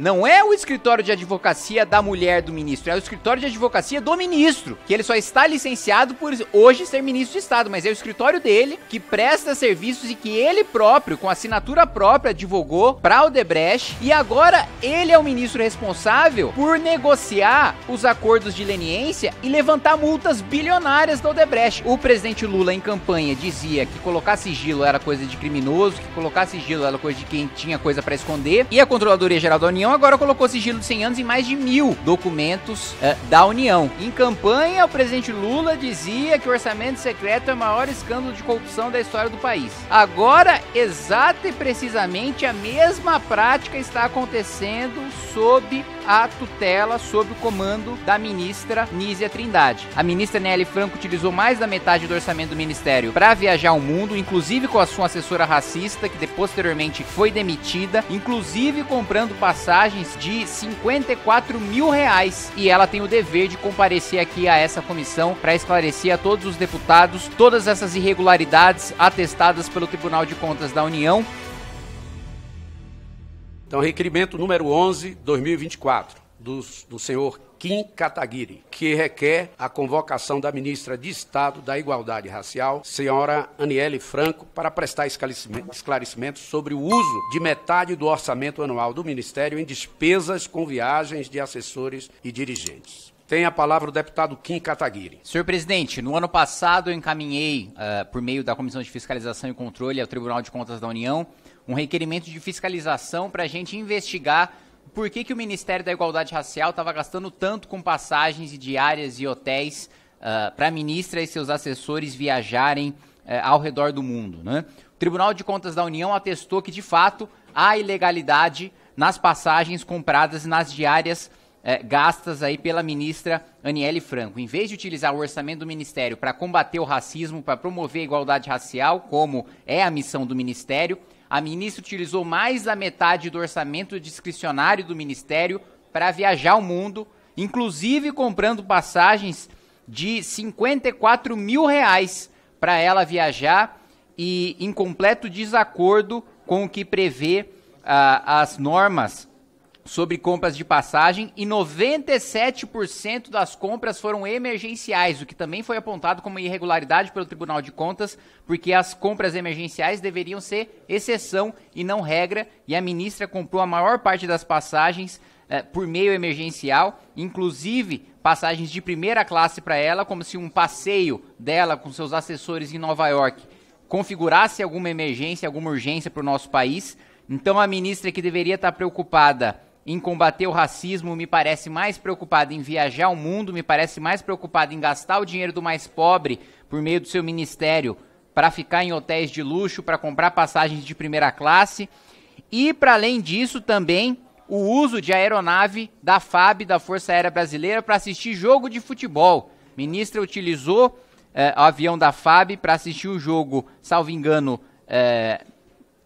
Não é o escritório de advocacia da mulher do ministro, é o escritório de advocacia do ministro, que ele só está licenciado por hoje ser ministro de Estado, mas é o escritório dele que presta serviços e que ele próprio, com assinatura própria, divulgou para o Debrecht e agora ele é o ministro responsável por negociar os acordos de leniência e levantar multas bilionárias no Odebrecht. O presidente Lula em campanha dizia que colocar sigilo era coisa de criminoso, que colocar sigilo era coisa de quem tinha coisa para esconder e a Controladoria Geral da União União agora colocou sigilo de 100 anos em mais de mil documentos uh, da União. Em campanha, o presidente Lula dizia que o orçamento secreto é o maior escândalo de corrupção da história do país. Agora, exata e precisamente a mesma prática está acontecendo sob a tutela, sob o comando da ministra Nízia Trindade. A ministra Nelly Franco utilizou mais da metade do orçamento do ministério para viajar ao mundo, inclusive com a sua assessora racista, que posteriormente foi demitida, inclusive comprando passagem viagens de 54 mil reais e ela tem o dever de comparecer aqui a essa comissão para esclarecer a todos os deputados todas essas irregularidades atestadas pelo Tribunal de Contas da União. Então, requerimento número 11, 2024, do, do senhor Kim Kataguiri, que requer a convocação da ministra de Estado da Igualdade Racial, senhora Aniele Franco, para prestar esclarecimento sobre o uso de metade do orçamento anual do Ministério em despesas com viagens de assessores e dirigentes. Tem a palavra o deputado Kim Kataguiri. Senhor presidente, no ano passado eu encaminhei, uh, por meio da Comissão de Fiscalização e Controle ao Tribunal de Contas da União, um requerimento de fiscalização para a gente investigar por que, que o Ministério da Igualdade Racial estava gastando tanto com passagens e diárias e hotéis uh, ah, para a ministra e seus assessores viajarem uh, ao redor do mundo. Né? O Tribunal de Contas da União atestou que, de fato, há ilegalidade nas passagens compradas e nas diárias eh, gastas aí pela ministra Aniele Franco. Em vez de utilizar o orçamento do Ministério para combater o racismo, para promover a igualdade racial, como é a missão do Ministério, a ministra utilizou mais da metade do orçamento discricionário do ministério para viajar o mundo, inclusive comprando passagens de 54 mil reais para ela viajar e em completo desacordo com o que prevê ah, as normas sobre compras de passagem e 97% das compras foram emergenciais, o que também foi apontado como irregularidade pelo Tribunal de Contas, porque as compras emergenciais deveriam ser exceção e não regra, e a ministra comprou a maior parte das passagens eh, por meio emergencial, inclusive passagens de primeira classe para ela, como se um passeio dela com seus assessores em Nova York configurasse alguma emergência, alguma urgência para o nosso país. Então a ministra que deveria estar preocupada em combater o racismo, me parece mais preocupado em viajar ao mundo, me parece mais preocupado em gastar o dinheiro do mais pobre por meio do seu ministério para ficar em hotéis de luxo, para comprar passagens de primeira classe. E, para além disso, também o uso de aeronave da FAB, da Força Aérea Brasileira, para assistir jogo de futebol. ministra utilizou eh, o avião da FAB para assistir o jogo, salvo engano, eh,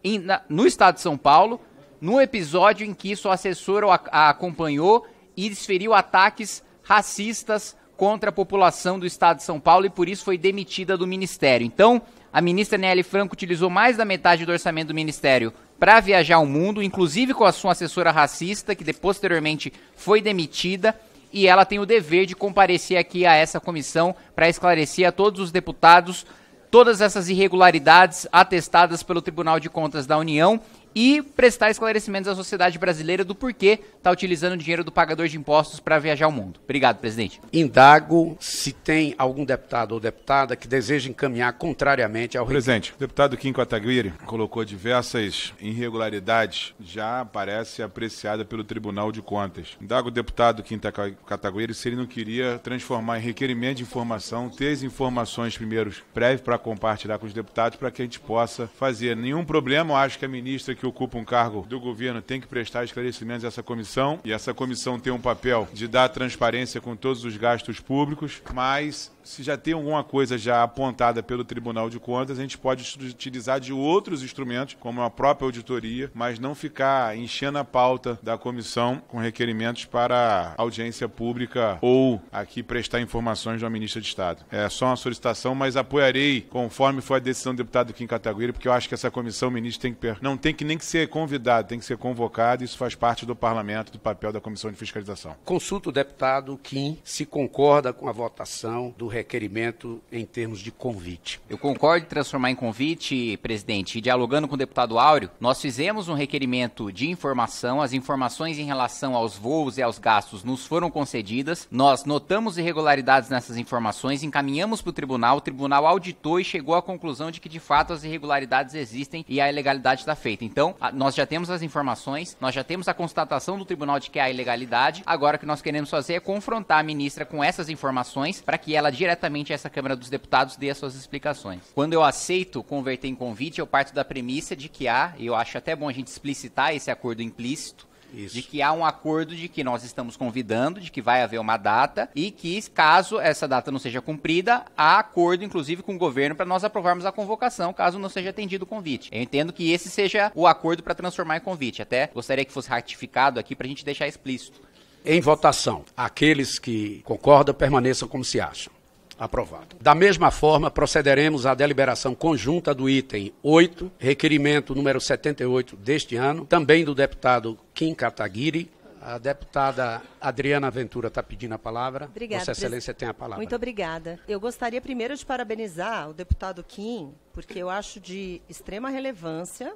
in, na, no estado de São Paulo no episódio em que sua assessora a acompanhou e desferiu ataques racistas contra a população do estado de São Paulo e por isso foi demitida do ministério. Então, a ministra Nelly Franco utilizou mais da metade do orçamento do ministério para viajar ao mundo, inclusive com a sua assessora racista, que posteriormente foi demitida, e ela tem o dever de comparecer aqui a essa comissão para esclarecer a todos os deputados todas essas irregularidades atestadas pelo Tribunal de Contas da União e prestar esclarecimentos à sociedade brasileira do porquê está utilizando o dinheiro do pagador de impostos para viajar ao mundo. Obrigado, presidente. Indago se tem algum deputado ou deputada que deseja encaminhar contrariamente ao presidente. O deputado Kim Kataguiri colocou diversas irregularidades já parece apreciada pelo Tribunal de Contas. Indago o deputado Kim Kataguiri se ele não queria transformar em requerimento de informação ter as informações primeiro prévias para compartilhar com os deputados para que a gente possa fazer. Nenhum problema, eu acho que a ministra que que um cargo do governo tem que prestar esclarecimentos a essa comissão, e essa comissão tem um papel de dar transparência com todos os gastos públicos, mas se já tem alguma coisa já apontada pelo Tribunal de Contas, a gente pode utilizar de outros instrumentos, como a própria auditoria, mas não ficar enchendo a pauta da comissão com requerimentos para audiência pública ou aqui prestar informações uma ministra de Estado. É só uma solicitação, mas apoiarei conforme foi a decisão do deputado Kim Cataguiri, porque eu acho que essa comissão, ministro, tem que não tem que nem tem que ser convidado, tem que ser convocado, isso faz parte do parlamento, do papel da comissão de fiscalização. Consulta o deputado Kim se concorda com a votação do requerimento em termos de convite. Eu concordo em transformar em convite, presidente, e dialogando com o deputado Áureo, nós fizemos um requerimento de informação, as informações em relação aos voos e aos gastos nos foram concedidas, nós notamos irregularidades nessas informações, encaminhamos para o tribunal, o tribunal auditou e chegou à conclusão de que de fato as irregularidades existem e a ilegalidade está feita. Então, então, a, nós já temos as informações, nós já temos a constatação do tribunal de que há ilegalidade. Agora, o que nós queremos fazer é confrontar a ministra com essas informações para que ela, diretamente a essa Câmara dos Deputados, dê as suas explicações. Quando eu aceito converter em convite, eu parto da premissa de que há, e eu acho até bom a gente explicitar esse acordo implícito, isso. de que há um acordo de que nós estamos convidando, de que vai haver uma data e que, caso essa data não seja cumprida, há acordo, inclusive, com o governo para nós aprovarmos a convocação, caso não seja atendido o convite. Eu entendo que esse seja o acordo para transformar em convite. Até gostaria que fosse ratificado aqui para a gente deixar explícito. Em votação, aqueles que concordam permaneçam como se acham. Aprovado. Da mesma forma, procederemos à deliberação conjunta do item 8, requerimento número 78 deste ano, também do deputado Kim Kataguiri, a deputada Adriana Ventura está pedindo a palavra. Obrigada. Vossa Excelência tem a palavra. Muito obrigada. Eu gostaria primeiro de parabenizar o deputado Kim, porque eu acho de extrema relevância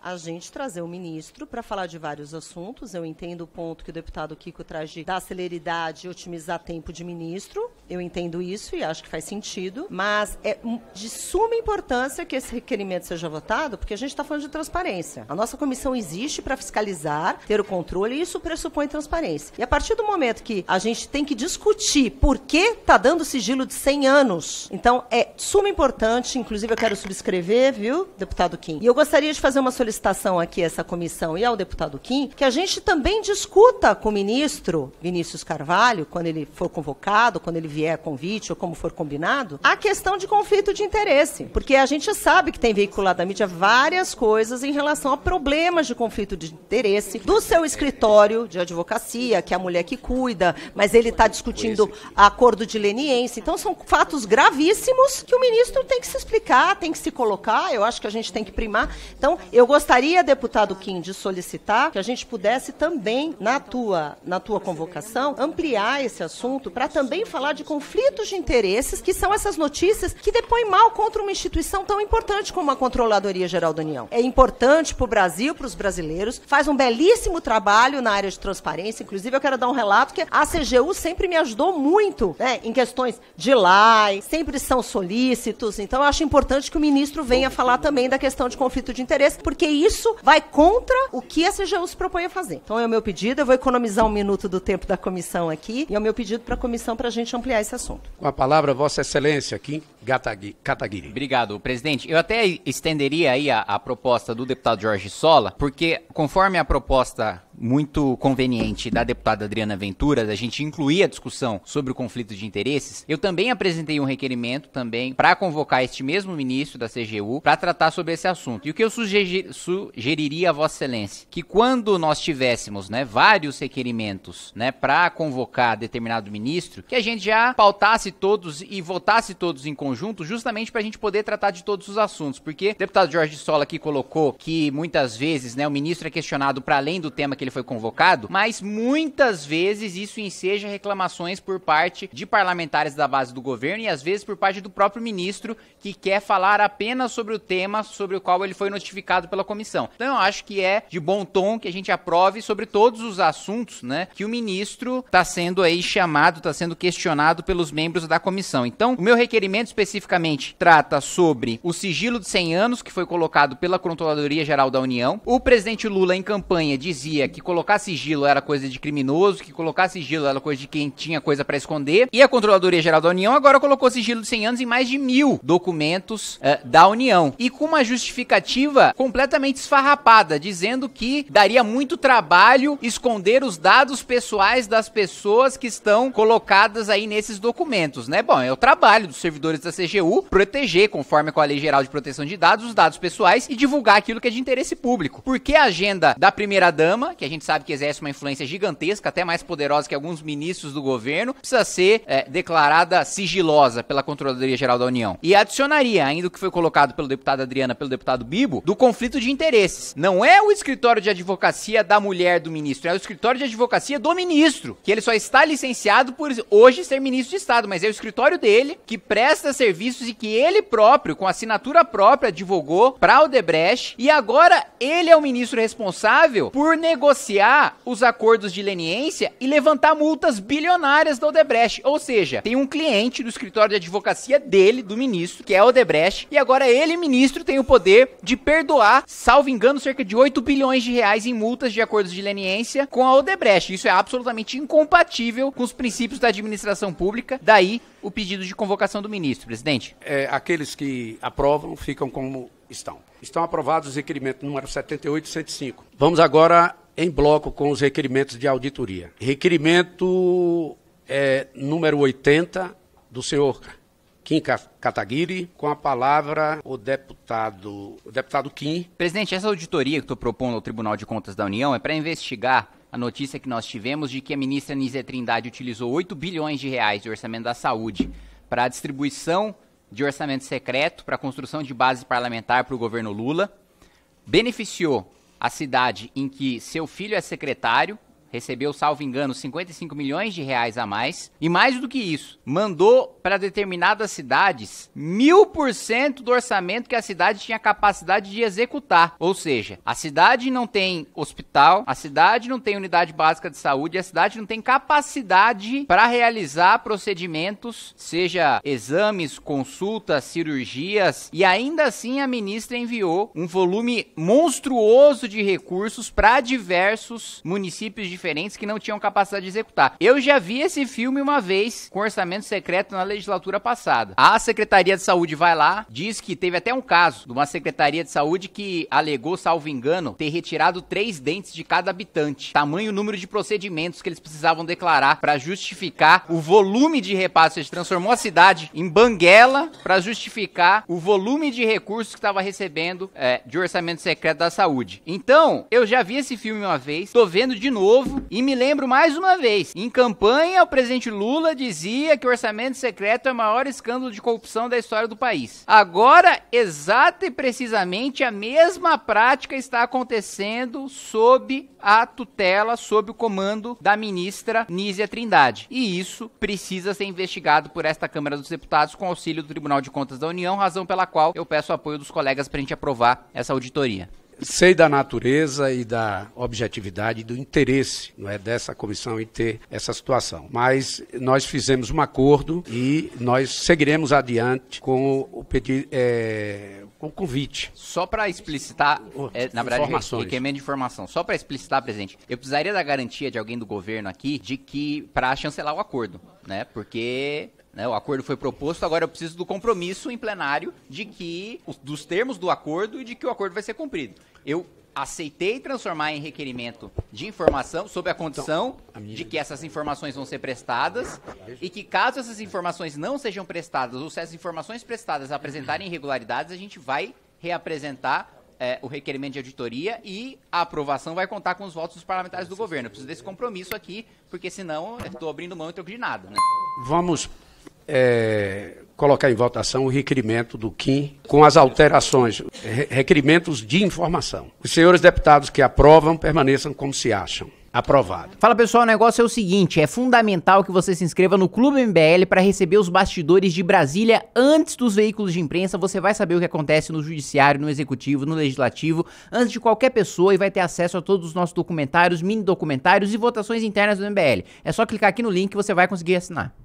a gente trazer o ministro para falar de vários assuntos. Eu entendo o ponto que o deputado Kiko traz de dar celeridade e otimizar tempo de ministro, eu entendo isso e acho que faz sentido, mas é de suma importância que esse requerimento seja votado, porque a gente está falando de transparência. A nossa comissão existe para fiscalizar, ter o controle, e isso pressupõe transparência. E a partir do momento que a gente tem que discutir por que está dando sigilo de 100 anos, então é suma importância, inclusive eu quero subscrever, viu, deputado Kim? E eu gostaria de fazer uma solicitação aqui a essa comissão e ao deputado Kim, que a gente também discuta com o ministro Vinícius Carvalho, quando ele for convocado, quando ele vier convite ou como for combinado, a questão de conflito de interesse. Porque a gente sabe que tem veiculado na mídia várias coisas em relação a problemas de conflito de interesse do seu escritório de advocacia, que é a mulher que cuida, mas ele está discutindo acordo de leniência. Então, são fatos gravíssimos que o ministro tem que se explicar, tem que se colocar. Eu acho que a gente tem que primar. Então, eu gostaria, deputado Kim, de solicitar que a gente pudesse também, na tua, na tua convocação, ampliar esse assunto para também falar de conflitos de interesses, que são essas notícias que depõem mal contra uma instituição tão importante como a Controladoria Geral da União. É importante para o Brasil, para os brasileiros, faz um belíssimo trabalho na área de transparência. Inclusive, eu quero dar um relato que a CGU sempre me ajudou muito né, em questões de lai, sempre são solícitos. Então, eu acho importante que o ministro venha falar também da questão de conflito de interesse, porque isso vai contra o que a CGU se propõe a fazer. Então, é o meu pedido. Eu vou economizar um minuto do tempo da comissão aqui, e é o meu pedido para a comissão para a gente ampliar clarear esse assunto. Com a palavra, Vossa Excelência, Kim Kataguiri. Obrigado, presidente. Eu até estenderia aí a, a proposta do deputado Jorge Sola, porque conforme a proposta muito conveniente da deputada Adriana Ventura, da gente incluir a discussão sobre o conflito de interesses, eu também apresentei um requerimento também para convocar este mesmo ministro da CGU para tratar sobre esse assunto. E o que eu sugeriria a Vossa Excelência? Que quando nós tivéssemos né, vários requerimentos né, para convocar determinado ministro, que a gente já pautasse todos e votasse todos em conjunto, justamente para a gente poder tratar de todos os assuntos. Porque o deputado Jorge Sola aqui colocou que muitas vezes né, o ministro é questionado para além do tema que ele ele foi convocado, mas muitas vezes isso enseja reclamações por parte de parlamentares da base do governo e às vezes por parte do próprio ministro que quer falar apenas sobre o tema sobre o qual ele foi notificado pela comissão. Então eu acho que é de bom tom que a gente aprove sobre todos os assuntos, né, que o ministro está sendo aí chamado, está sendo questionado pelos membros da comissão. Então, o meu requerimento especificamente trata sobre o sigilo de 100 anos que foi colocado pela Controladoria Geral da União. O presidente Lula em campanha dizia que que colocar sigilo era coisa de criminoso, que colocar sigilo era coisa de quem tinha coisa para esconder. E a Controladoria Geral da União agora colocou sigilo de 100 anos em mais de mil documentos uh, da União. E com uma justificativa completamente esfarrapada, dizendo que daria muito trabalho esconder os dados pessoais das pessoas que estão colocadas aí nesses documentos, né? Bom, é o trabalho dos servidores da CGU proteger, conforme com a Lei Geral de Proteção de Dados, os dados pessoais e divulgar aquilo que é de interesse público. Porque a agenda da primeira-dama, que a a gente sabe que exerce uma influência gigantesca, até mais poderosa que alguns ministros do governo, precisa ser é, declarada sigilosa pela Controladoria Geral da União. E adicionaria, ainda o que foi colocado pelo deputado Adriana, pelo deputado Bibo, do conflito de interesses. Não é o escritório de advocacia da mulher do ministro, é o escritório de advocacia do ministro, que ele só está licenciado por hoje ser ministro de Estado, mas é o escritório dele que presta serviços e que ele próprio, com assinatura própria, divulgou para o Debrecht e agora ele é o ministro responsável por negociar negociar os acordos de leniência e levantar multas bilionárias da Odebrecht. Ou seja, tem um cliente do escritório de advocacia dele, do ministro, que é Odebrecht, e agora ele, ministro, tem o poder de perdoar, salvo engano, cerca de 8 bilhões de reais em multas de acordos de leniência com a Odebrecht. Isso é absolutamente incompatível com os princípios da administração pública, daí o pedido de convocação do ministro, presidente. É, aqueles que aprovam ficam como estão. Estão aprovados os requerimentos número 78 e 105. Vamos agora em bloco com os requerimentos de auditoria. Requerimento é, número 80 do senhor Kim Kataguiri, com a palavra o deputado, o deputado Kim. Presidente, essa auditoria que estou propondo ao Tribunal de Contas da União é para investigar a notícia que nós tivemos de que a ministra Nízia Trindade utilizou 8 bilhões de reais do orçamento da saúde para a distribuição de orçamento secreto para a construção de base parlamentar para o governo Lula, beneficiou a cidade em que seu filho é secretário recebeu, salvo engano, 55 milhões de reais a mais. E mais do que isso, mandou para determinadas cidades mil por cento do orçamento que a cidade tinha capacidade de executar. Ou seja, a cidade não tem hospital, a cidade não tem unidade básica de saúde, a cidade não tem capacidade para realizar procedimentos, seja exames, consultas, cirurgias. E ainda assim, a ministra enviou um volume monstruoso de recursos para diversos municípios de diferentes que não tinham capacidade de executar. Eu já vi esse filme uma vez com orçamento secreto na legislatura passada. A Secretaria de Saúde vai lá, diz que teve até um caso de uma Secretaria de Saúde que alegou, salvo engano, ter retirado três dentes de cada habitante. Tamanho número de procedimentos que eles precisavam declarar para justificar o volume de repasses transformou a cidade em banguela para justificar o volume de recursos que estava recebendo é, de orçamento secreto da saúde. Então, eu já vi esse filme uma vez, tô vendo de novo novo. E me lembro mais uma vez: em campanha, o presidente Lula dizia que o orçamento secreto é o maior escândalo de corrupção da história do país. Agora, exata e precisamente, a mesma prática está acontecendo sob a tutela, sob o comando da ministra Nízia Trindade. E isso precisa ser investigado por esta Câmara dos Deputados com auxílio do Tribunal de Contas da União, razão pela qual eu peço apoio dos colegas para a gente aprovar essa auditoria sei da natureza e da objetividade do interesse não é, dessa comissão em ter essa situação. Mas nós fizemos um acordo e nós seguiremos adiante com o pedido. É, eh, com convite. Só para explicitar, é, na verdade, requerimento de informação. Só para explicitar, presidente, eu precisaria da garantia de alguém do governo aqui de que para chancelar o acordo, né? Porque né, o acordo foi proposto, agora eu preciso do compromisso em plenário de que, dos termos do acordo e de que o acordo vai ser cumprido. Eu aceitei transformar em requerimento de informação sob a então, condição de que essas informações vão ser prestadas e que caso essas informações não sejam prestadas ou se as informações prestadas apresentarem irregularidades, a gente vai reapresentar é, o requerimento de auditoria e a aprovação vai contar com os votos dos parlamentares do governo. Eu preciso desse compromisso aqui, porque senão estou abrindo mão e troco de nada. Né? Vamos é, colocar em votação o requerimento do Kim com as alterações, requerimentos de informação. Os senhores deputados que aprovam permaneçam como se acham. Aprovado. Fala pessoal, o negócio é o seguinte: é fundamental que você se inscreva no Clube MBL para receber os bastidores de Brasília antes dos veículos de imprensa. Você vai saber o que acontece no Judiciário, no Executivo, no Legislativo, antes de qualquer pessoa e vai ter acesso a todos os nossos documentários, mini documentários e votações internas do MBL. É só clicar aqui no link que você vai conseguir assinar.